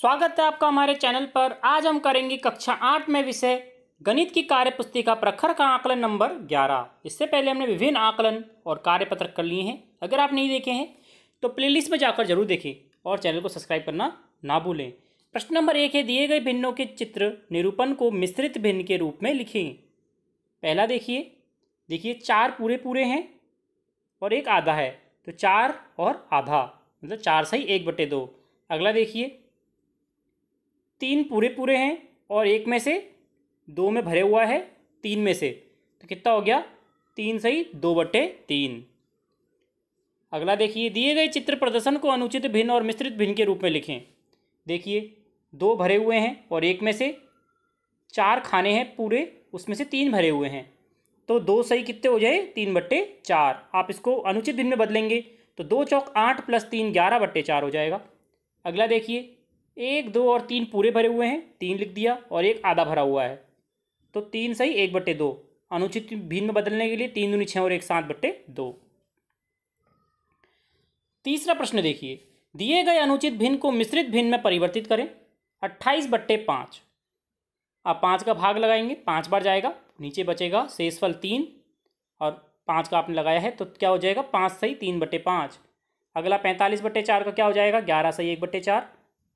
स्वागत है आपका हमारे चैनल पर आज हम करेंगे कक्षा आठ में विषय गणित की कार्यपुस्तिका प्रखर का आकलन नंबर ग्यारह इससे पहले हमने विभिन्न आकलन और कार्यपत्र कर लिए हैं अगर आप नहीं देखे हैं तो प्लेलिस्ट में जाकर जरूर देखें और चैनल को सब्सक्राइब करना ना भूलें प्रश्न नंबर एक है दिए गए भिन्नों के चित्र निरूपण को मिश्रित भिन्न के रूप में लिखें पहला देखिए देखिए चार पूरे पूरे हैं और एक आधा है तो चार और आधा मतलब चार सही एक बटे दो अगला देखिए तीन पूरे पूरे हैं और एक में से दो में भरे हुआ है तीन में से तो कितना हो गया तीन सही दो बट्टे तीन अगला देखिए दिए गए चित्र प्रदर्शन को अनुचित भिन्न और मिश्रित भिन्न के रूप में लिखें देखिए दो भरे हुए हैं और एक में से चार खाने हैं पूरे उसमें से तीन भरे हुए हैं तो दो सही कितने हो जाए तीन बट्टे चार आप इसको अनुचित भिन्न में बदलेंगे तो दो चौक आठ प्लस तीन ग्यारह बट्टे चार हो जाएगा अगला देखिए एक दो और तीन पूरे भरे हुए हैं तीन लिख दिया और एक आधा भरा हुआ है तो तीन सही एक बट्टे दो अनुचित भिन्न में बदलने के लिए तीन दूनी छः और एक सात बट्टे दो तीसरा प्रश्न देखिए दिए गए अनुचित भिन्न को मिश्रित भिन्न में परिवर्तित करें अट्ठाईस बट्टे पाँच आप पाँच का भाग लगाएंगे पाँच बार जाएगा नीचे बचेगा शेषफल तीन और पाँच का आपने लगाया है तो क्या हो जाएगा पाँच सही तीन बट्टे पाँच अगला पैंतालीस बट्टे चार का क्या हो जाएगा ग्यारह सही एक बट्टे चार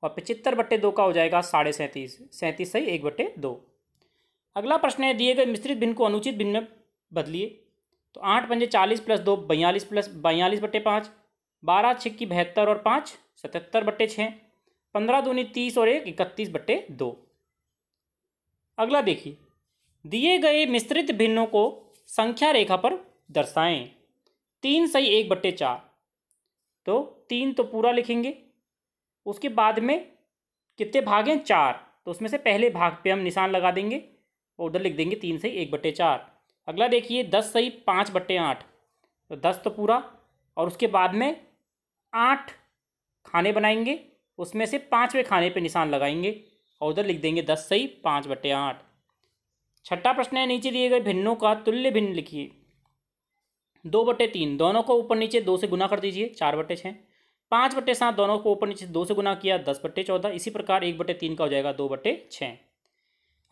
और पचहत्तर बट्टे दो का हो जाएगा साढ़े सैंतीस सैंतीस सही एक बट्टे दो अगला प्रश्न है दिए गए मिश्रित भिन्न को अनुचित भिन्न में बदलिए तो आठ पंजे चालीस प्लस दो बयालीस प्लस बयालीस बट्टे पाँच बारह छिक्की बहत्तर और पाँच सतहत्तर बट्टे छः पंद्रह दूनी तीस और एक इकतीस बट्टे दो अगला देखिए दिए गए मिश्रित भिन्नों को संख्या रेखा पर दर्शाएं तीन सही एक बट्टे चार तो तीन तो पूरा लिखेंगे उसके बाद में कितने भाग हैं चार तो उसमें से पहले भाग पे हम निशान लगा देंगे और उधर लिख देंगे तीन से एक बट्टे चार अगला देखिए दस सही पाँच बट्टे आठ तो दस तो पूरा और उसके बाद में आठ खाने बनाएंगे उसमें से पाँचवें खाने पे निशान लगाएंगे और उधर लिख देंगे दस सही पाँच बट्टे आठ छठा प्रश्न है नीचे दिए गए भिन्नों का तुल्य भिन्न लिखिए दो बटे तीन दोनों को ऊपर नीचे दो से गुना कर दीजिए चार बटे छः पाँच बट्टे सात दोनों को ऊपर नीचे दो से गुना किया दस बट्टे चौदह इसी प्रकार एक बट्टे तीन का हो जाएगा दो बट्टे छः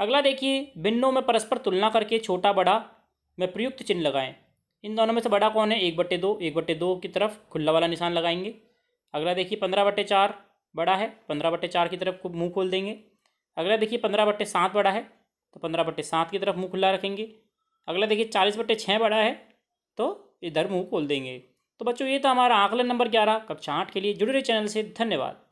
अगला देखिए भिन्नों में परस्पर तुलना करके छोटा बड़ा में प्रयुक्त चिन्ह लगाएं इन दोनों में से बड़ा कौन है एक बट्टे दो एक बट्टे दो की तरफ खुला वाला निशान लगाएंगे अगला देखिए पंद्रह बट्टे चार बड़ा है पंद्रह बट्टे चार की तरफ मुँह खोल देंगे अगला देखिए पंद्रह बट्टे सात बड़ा है तो पंद्रह बट्टे सात की तरफ मुँह खुला रखेंगे अगला देखिए चालीस बट्टे छः बड़ा है तो इधर मुँह खोल देंगे तो बच्चों ये था हमारा आंकलन नंबर ग्यारह कक्षा आठ के लिए जुड़े रहे चैनल से धन्यवाद